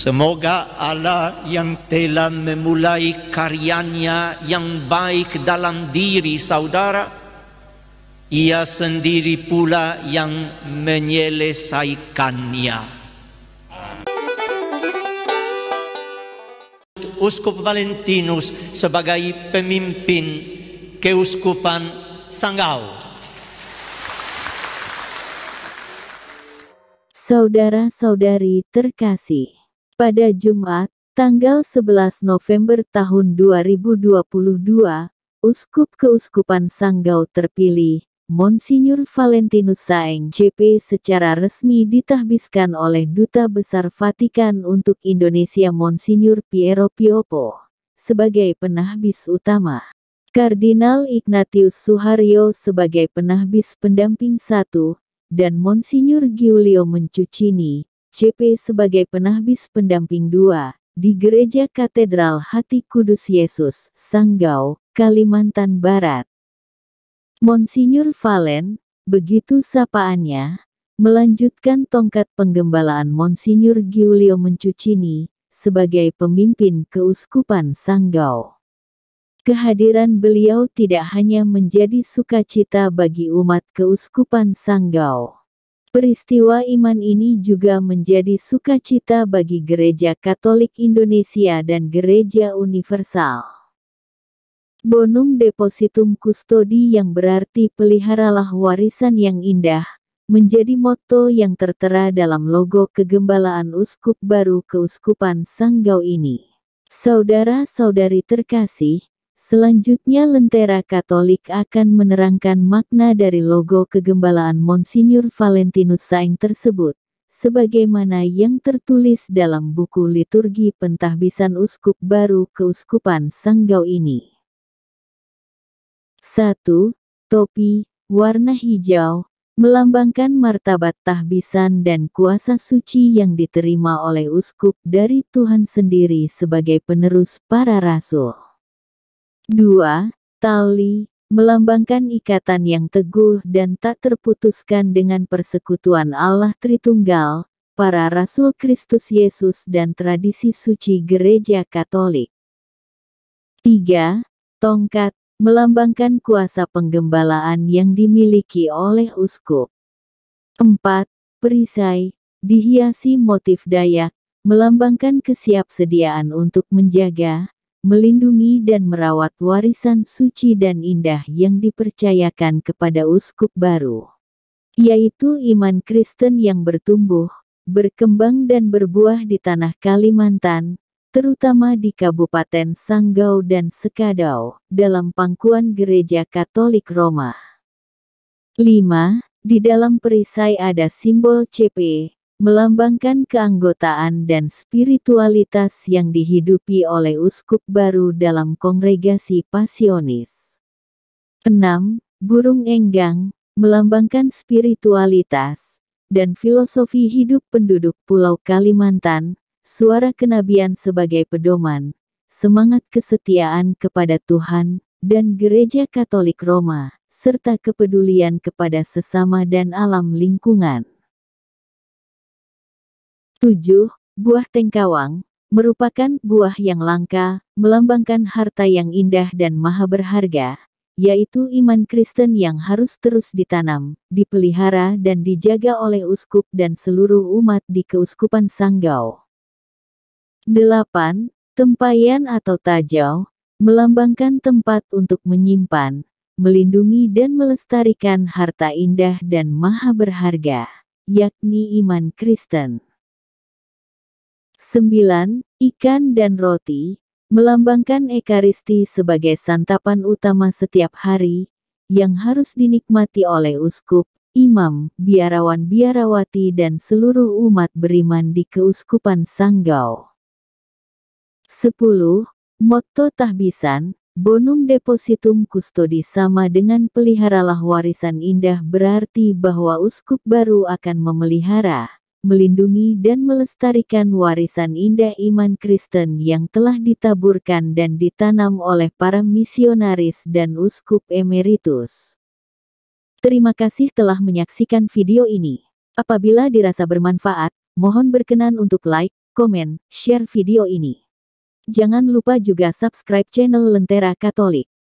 Semoga Allah yang telah memulai karyanya yang baik dalam diri saudara, ia sendiri pula yang menyelesaikannya. Uskup Valentinus sebagai pemimpin keuskupan Sanggau. Saudara-saudari terkasih. Pada Jumat, tanggal 11 November tahun 2022, Uskup Keuskupan Sanggau terpilih, Monsinyur Valentinus Saeng CP secara resmi ditahbiskan oleh Duta Besar Vatikan untuk Indonesia Monsinyur Piero Piopo, sebagai penahbis utama. Kardinal Ignatius Suharyo sebagai penahbis pendamping satu, dan Monsinyur Giulio Mencucini, CP sebagai penahbis pendamping dua di Gereja Katedral Hati Kudus Yesus, Sanggau, Kalimantan Barat. Monsinyur Valen, begitu sapaannya, melanjutkan tongkat penggembalaan Monsinyur Giulio Mencucini sebagai pemimpin Keuskupan Sanggau. Kehadiran beliau tidak hanya menjadi sukacita bagi umat Keuskupan Sanggau Peristiwa iman ini juga menjadi sukacita bagi Gereja Katolik Indonesia dan Gereja Universal. Bonum Depositum Custodi yang berarti peliharalah warisan yang indah, menjadi moto yang tertera dalam logo kegembalaan uskup baru keuskupan Sanggau ini. Saudara-saudari terkasih, Selanjutnya Lentera Katolik akan menerangkan makna dari logo kegembalaan Monsignor Valentinus Saing tersebut, sebagaimana yang tertulis dalam buku liturgi pentahbisan uskup baru Keuskupan Sanggau ini. 1. Topi, warna hijau, melambangkan martabat tahbisan dan kuasa suci yang diterima oleh uskup dari Tuhan sendiri sebagai penerus para rasul. Dua, tali, melambangkan ikatan yang teguh dan tak terputuskan dengan persekutuan Allah Tritunggal, para Rasul Kristus Yesus dan tradisi suci Gereja Katolik. 3. Tongkat, melambangkan kuasa penggembalaan yang dimiliki oleh uskup. empat Perisai, dihiasi motif Dayak, melambangkan kesiapsediaan untuk menjaga, melindungi dan merawat warisan suci dan indah yang dipercayakan kepada uskup baru, yaitu iman Kristen yang bertumbuh, berkembang dan berbuah di tanah Kalimantan, terutama di Kabupaten Sanggau dan Sekadau, dalam pangkuan Gereja Katolik Roma. 5. Di dalam perisai ada simbol CP, melambangkan keanggotaan dan spiritualitas yang dihidupi oleh uskup baru dalam kongregasi pasionis. 6. Burung enggang, melambangkan spiritualitas dan filosofi hidup penduduk Pulau Kalimantan, suara kenabian sebagai pedoman, semangat kesetiaan kepada Tuhan, dan gereja Katolik Roma, serta kepedulian kepada sesama dan alam lingkungan. 7. Buah tengkawang merupakan buah yang langka, melambangkan harta yang indah dan maha berharga, yaitu iman Kristen yang harus terus ditanam, dipelihara dan dijaga oleh uskup dan seluruh umat di Keuskupan Sanggau. 8. Tempayan atau tajau melambangkan tempat untuk menyimpan, melindungi dan melestarikan harta indah dan maha berharga, yakni iman Kristen. 9. Ikan dan roti, melambangkan Ekaristi sebagai santapan utama setiap hari, yang harus dinikmati oleh uskup, imam, biarawan-biarawati dan seluruh umat beriman di Keuskupan Sanggau. 10. Motto Tahbisan, Bonum depositum custodi sama dengan peliharalah warisan indah berarti bahwa uskup baru akan memelihara melindungi dan melestarikan warisan indah iman Kristen yang telah ditaburkan dan ditanam oleh para misionaris dan uskup emeritus. Terima kasih telah menyaksikan video ini. Apabila dirasa bermanfaat, mohon berkenan untuk like, komen, share video ini. Jangan lupa juga subscribe channel Lentera Katolik.